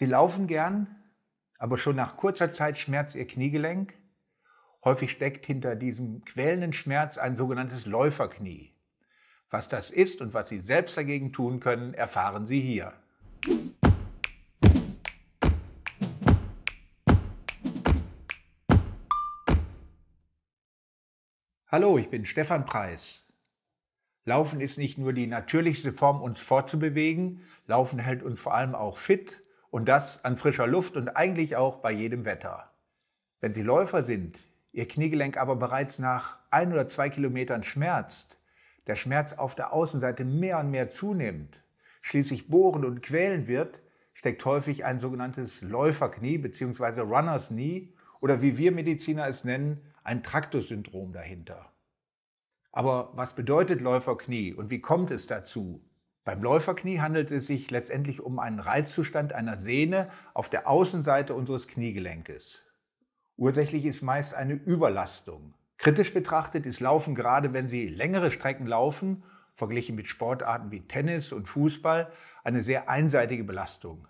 Sie laufen gern, aber schon nach kurzer Zeit schmerzt ihr Kniegelenk. Häufig steckt hinter diesem quälenden Schmerz ein sogenanntes Läuferknie. Was das ist und was Sie selbst dagegen tun können, erfahren Sie hier. Hallo, ich bin Stefan Preis. Laufen ist nicht nur die natürlichste Form, uns fortzubewegen, Laufen hält uns vor allem auch fit und das an frischer Luft und eigentlich auch bei jedem Wetter. Wenn Sie Läufer sind, Ihr Kniegelenk aber bereits nach ein oder zwei Kilometern schmerzt, der Schmerz auf der Außenseite mehr und mehr zunimmt, schließlich bohren und quälen wird, steckt häufig ein sogenanntes Läuferknie bzw. Runners Knee oder wie wir Mediziner es nennen, ein Traktosyndrom dahinter. Aber was bedeutet Läuferknie und wie kommt es dazu? Beim Läuferknie handelt es sich letztendlich um einen Reizzustand einer Sehne auf der Außenseite unseres Kniegelenkes. Ursächlich ist meist eine Überlastung. Kritisch betrachtet ist Laufen gerade, wenn Sie längere Strecken laufen, verglichen mit Sportarten wie Tennis und Fußball, eine sehr einseitige Belastung.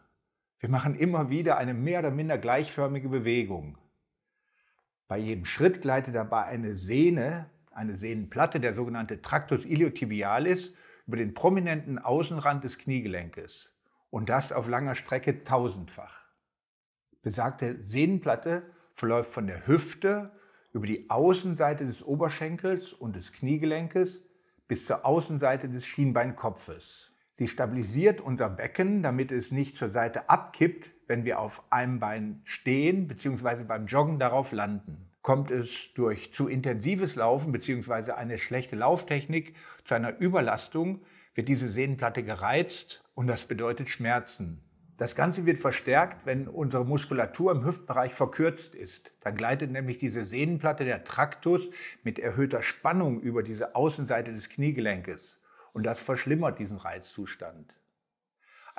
Wir machen immer wieder eine mehr oder minder gleichförmige Bewegung. Bei jedem Schritt gleitet dabei eine Sehne, eine Sehnenplatte, der sogenannte Tractus iliotibialis, über den prominenten Außenrand des Kniegelenkes und das auf langer Strecke tausendfach. Besagte Sehnenplatte verläuft von der Hüfte über die Außenseite des Oberschenkels und des Kniegelenkes bis zur Außenseite des Schienbeinkopfes. Sie stabilisiert unser Becken, damit es nicht zur Seite abkippt, wenn wir auf einem Bein stehen bzw. beim Joggen darauf landen kommt es durch zu intensives Laufen bzw. eine schlechte Lauftechnik zu einer Überlastung, wird diese Sehnenplatte gereizt und das bedeutet Schmerzen. Das Ganze wird verstärkt, wenn unsere Muskulatur im Hüftbereich verkürzt ist. Dann gleitet nämlich diese Sehnenplatte, der Traktus, mit erhöhter Spannung über diese Außenseite des Kniegelenkes. Und das verschlimmert diesen Reizzustand.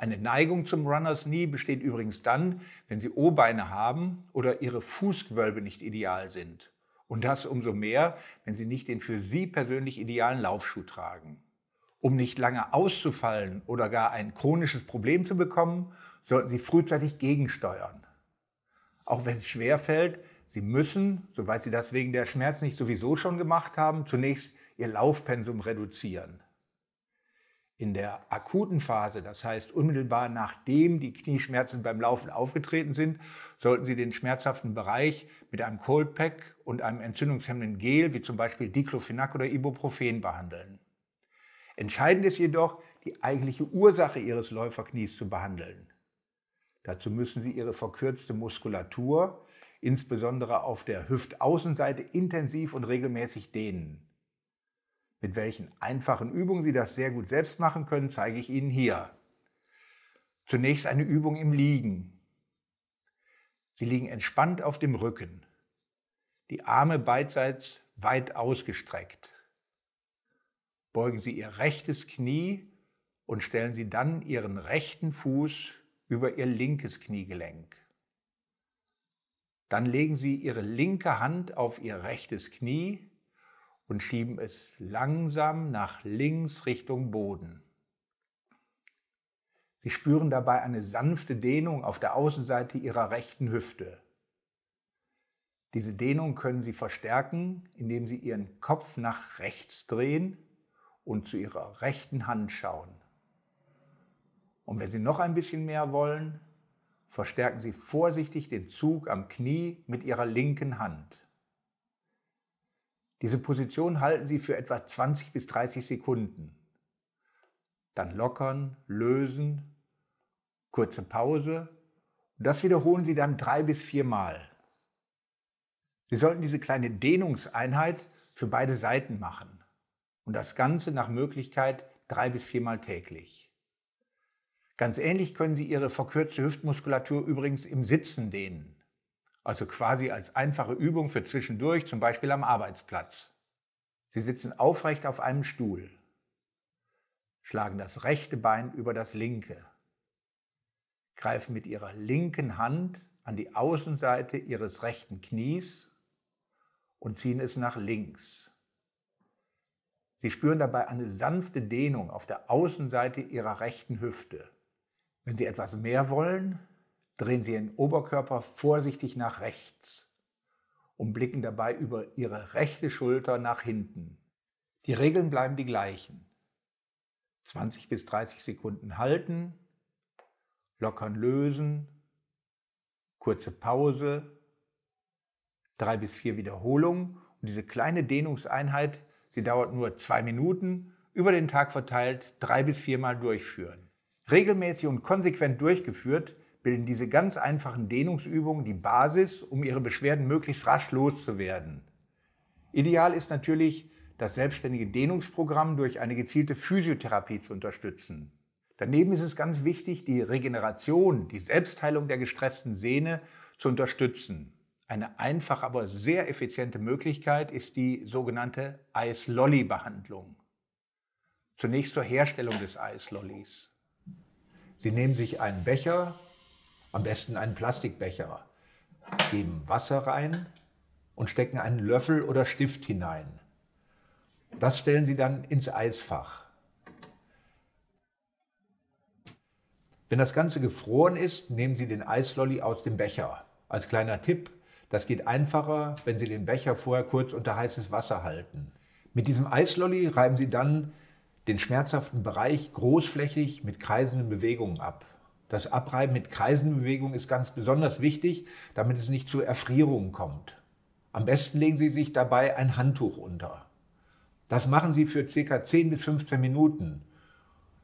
Eine Neigung zum Runners Knee besteht übrigens dann, wenn Sie O-Beine haben oder Ihre Fußgewölbe nicht ideal sind. Und das umso mehr, wenn Sie nicht den für Sie persönlich idealen Laufschuh tragen. Um nicht lange auszufallen oder gar ein chronisches Problem zu bekommen, sollten Sie frühzeitig gegensteuern. Auch wenn es schwer fällt, Sie müssen, soweit Sie das wegen der Schmerzen nicht sowieso schon gemacht haben, zunächst Ihr Laufpensum reduzieren in der akuten Phase, das heißt unmittelbar nachdem die Knieschmerzen beim Laufen aufgetreten sind, sollten Sie den schmerzhaften Bereich mit einem Cold Pack und einem entzündungshemmenden Gel, wie zum Beispiel Diclofenac oder Ibuprofen, behandeln. Entscheidend ist jedoch, die eigentliche Ursache Ihres Läuferknies zu behandeln. Dazu müssen Sie Ihre verkürzte Muskulatur, insbesondere auf der Hüftaußenseite, intensiv und regelmäßig dehnen. Mit welchen einfachen Übungen Sie das sehr gut selbst machen können, zeige ich Ihnen hier. Zunächst eine Übung im Liegen. Sie liegen entspannt auf dem Rücken, die Arme beidseits weit ausgestreckt. Beugen Sie Ihr rechtes Knie und stellen Sie dann Ihren rechten Fuß über Ihr linkes Kniegelenk. Dann legen Sie Ihre linke Hand auf Ihr rechtes Knie und schieben es langsam nach links Richtung Boden. Sie spüren dabei eine sanfte Dehnung auf der Außenseite Ihrer rechten Hüfte. Diese Dehnung können Sie verstärken, indem Sie Ihren Kopf nach rechts drehen und zu Ihrer rechten Hand schauen. Und wenn Sie noch ein bisschen mehr wollen, verstärken Sie vorsichtig den Zug am Knie mit Ihrer linken Hand. Diese Position halten Sie für etwa 20 bis 30 Sekunden. Dann lockern, lösen, kurze Pause. Und das wiederholen Sie dann drei bis viermal. Sie sollten diese kleine Dehnungseinheit für beide Seiten machen. Und das Ganze nach Möglichkeit drei bis viermal täglich. Ganz ähnlich können Sie Ihre verkürzte Hüftmuskulatur übrigens im Sitzen dehnen also quasi als einfache Übung für zwischendurch, zum Beispiel am Arbeitsplatz. Sie sitzen aufrecht auf einem Stuhl, schlagen das rechte Bein über das linke, greifen mit ihrer linken Hand an die Außenseite ihres rechten Knies und ziehen es nach links. Sie spüren dabei eine sanfte Dehnung auf der Außenseite ihrer rechten Hüfte. Wenn Sie etwas mehr wollen, drehen Sie Ihren Oberkörper vorsichtig nach rechts und blicken dabei über Ihre rechte Schulter nach hinten. Die Regeln bleiben die gleichen. 20 bis 30 Sekunden halten, lockern lösen, kurze Pause, drei bis vier Wiederholungen und diese kleine Dehnungseinheit, sie dauert nur zwei Minuten, über den Tag verteilt drei bis viermal durchführen. Regelmäßig und konsequent durchgeführt bilden diese ganz einfachen Dehnungsübungen die Basis, um Ihre Beschwerden möglichst rasch loszuwerden. Ideal ist natürlich, das selbstständige Dehnungsprogramm durch eine gezielte Physiotherapie zu unterstützen. Daneben ist es ganz wichtig, die Regeneration, die Selbstheilung der gestressten Sehne zu unterstützen. Eine einfache, aber sehr effiziente Möglichkeit ist die sogenannte Eislolly-Behandlung. Zunächst zur Herstellung des Eislollies. Sie nehmen sich einen Becher am besten einen Plastikbecher. Geben Wasser rein und stecken einen Löffel oder Stift hinein. Das stellen Sie dann ins Eisfach. Wenn das Ganze gefroren ist, nehmen Sie den Eislolly aus dem Becher. Als kleiner Tipp, das geht einfacher, wenn Sie den Becher vorher kurz unter heißes Wasser halten. Mit diesem Eislolly reiben Sie dann den schmerzhaften Bereich großflächig mit kreisenden Bewegungen ab. Das Abreiben mit Kreisenbewegung ist ganz besonders wichtig, damit es nicht zu Erfrierungen kommt. Am besten legen Sie sich dabei ein Handtuch unter. Das machen Sie für ca. 10 bis 15 Minuten.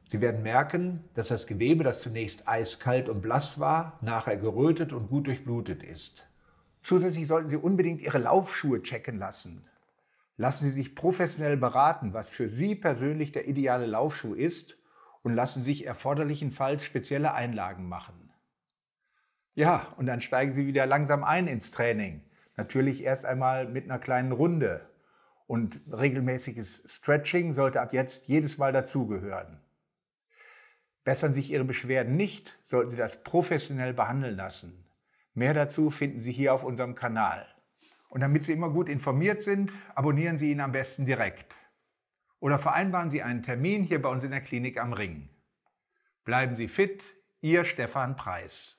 Sie werden merken, dass das Gewebe, das zunächst eiskalt und blass war, nachher gerötet und gut durchblutet ist. Zusätzlich sollten Sie unbedingt Ihre Laufschuhe checken lassen. Lassen Sie sich professionell beraten, was für Sie persönlich der ideale Laufschuh ist und lassen sich erforderlichenfalls spezielle Einlagen machen. Ja, und dann steigen sie wieder langsam ein ins Training. Natürlich erst einmal mit einer kleinen Runde. Und regelmäßiges Stretching sollte ab jetzt jedes Mal dazugehören. Bessern sich Ihre Beschwerden nicht, sollten Sie das professionell behandeln lassen. Mehr dazu finden Sie hier auf unserem Kanal. Und damit Sie immer gut informiert sind, abonnieren Sie ihn am besten direkt. Oder vereinbaren Sie einen Termin hier bei uns in der Klinik am Ring. Bleiben Sie fit, Ihr Stefan Preis.